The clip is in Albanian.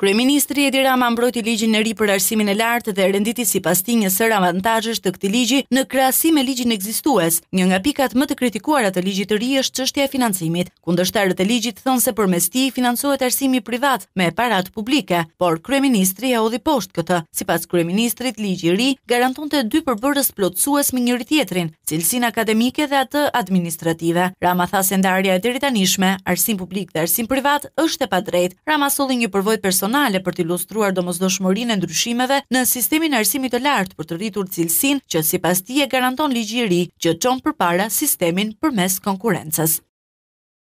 Kryeministri Edi Rama mbrojti ligjin e ri për arsimin e lartë dhe renditi sipas tij një sër avantazhesh të këtij ligji në krahasim me ligjin ekzistues. Një nga pikat më të kritikuara të ligjit të ri është çështja e financimit. Kundërshtarët e ligjit thonë se përmes tij financohet arsimi privat me parat publike, por kryeministri e hodhi poshtë këtë. Sipas kryeministrit, ligji i ri garantonte dy përbërës plotësues me njëri tjetrin, cilësinë akademike dhe atë administrative. Rama tha se ndarja e deritanishme, arsim publik dhe arsim privat është e padrejtë. Rama solli një përvojë personale për të ilustruar domosdoshmërinë e ndryshimeve në sistemin arsimit të lartë për të rritur cilësinë që sipas tij e garanton ligjiri që çon përpara sistemin përmes konkurrencës.